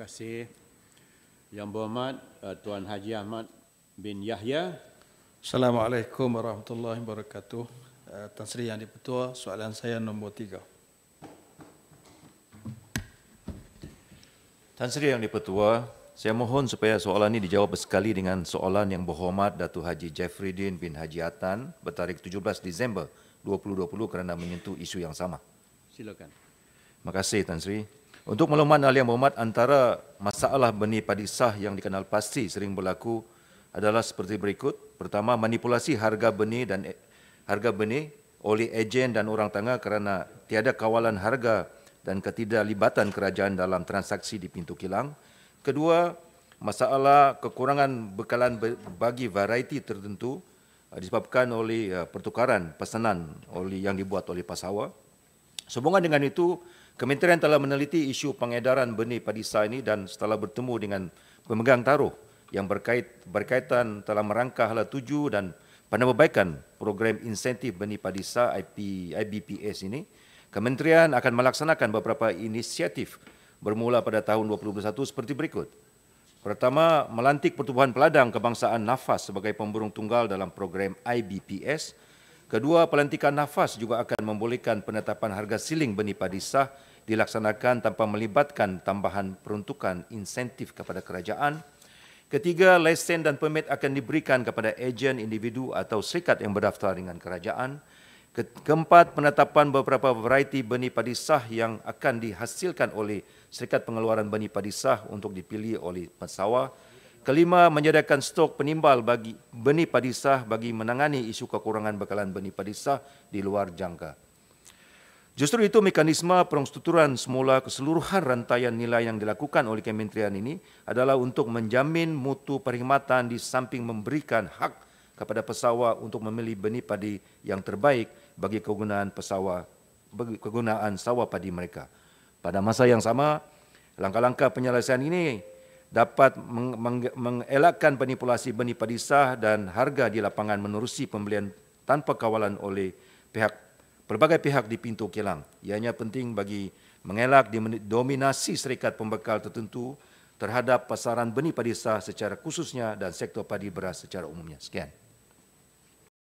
kasih Yang berhormat eh, Tuan Haji Ahmad bin Yahya Assalamualaikum warahmatullahi wabarakatuh eh, Tan Sri Yang Dipertua Soalan saya nombor tiga Tan Sri Yang Dipertua saya mohon supaya soalan ini dijawab sekali dengan soalan yang berhormat Datuk Haji Jeffrey Din bin Haji Atan bertarik 17 Disember 2020 kerana menyentuh isu yang sama. Silakan. Terima kasih Tan Sri. Untuk makluman ahli yang berhormat, antara masalah benih padi sah yang dikenal pasti sering berlaku adalah seperti berikut. Pertama, manipulasi harga benih dan e- harga benih oleh ejen dan orang tangga kerana tiada kawalan harga dan ketidaklibatan kerajaan dalam transaksi di pintu kilang. Kedua, masalah kekurangan bekalan bagi variety tertentu eh, disebabkan oleh eh, pertukaran pesanan oleh yang dibuat oleh pasawa. Sehubungan dengan itu, Kementerian telah meneliti isu pengedaran benih padi ini dan setelah bertemu dengan pemegang taruh yang berkait, berkaitan telah merangka hala tuju dan penambahbaikan program insentif benih padi IP, IBPS ini, Kementerian akan melaksanakan beberapa inisiatif bermula pada tahun 2021 seperti berikut. Pertama, melantik pertubuhan peladang kebangsaan nafas sebagai pemburung tunggal dalam program IBPS – Kedua, pelantikan nafas juga akan membolehkan penetapan harga siling benih padi sah dilaksanakan tanpa melibatkan tambahan peruntukan insentif kepada kerajaan. Ketiga, lesen dan permit akan diberikan kepada ejen individu atau serikat yang berdaftar dengan kerajaan. Keempat, penetapan beberapa variety benih padi sah yang akan dihasilkan oleh serikat pengeluaran benih padi sah untuk dipilih oleh pesawa. Kelima, menyediakan stok penimbal bagi benih padi sah bagi menangani isu kekurangan bekalan benih padi sah di luar jangka. Justru itu mekanisme pengstrukturan semula keseluruhan rantaian nilai yang dilakukan oleh kementerian ini adalah untuk menjamin mutu perkhidmatan di samping memberikan hak kepada pesawat untuk memilih benih padi yang terbaik bagi kegunaan pesawat bagi kegunaan sawah padi mereka. Pada masa yang sama, langkah-langkah penyelesaian ini dapat mengelakkan penipulasi benih padi sah dan harga di lapangan menerusi pembelian tanpa kawalan oleh pihak pelbagai pihak di pintu kilang. Ianya penting bagi mengelak dominasi syarikat pembekal tertentu terhadap pasaran benih padi sah secara khususnya dan sektor padi beras secara umumnya. Sekian.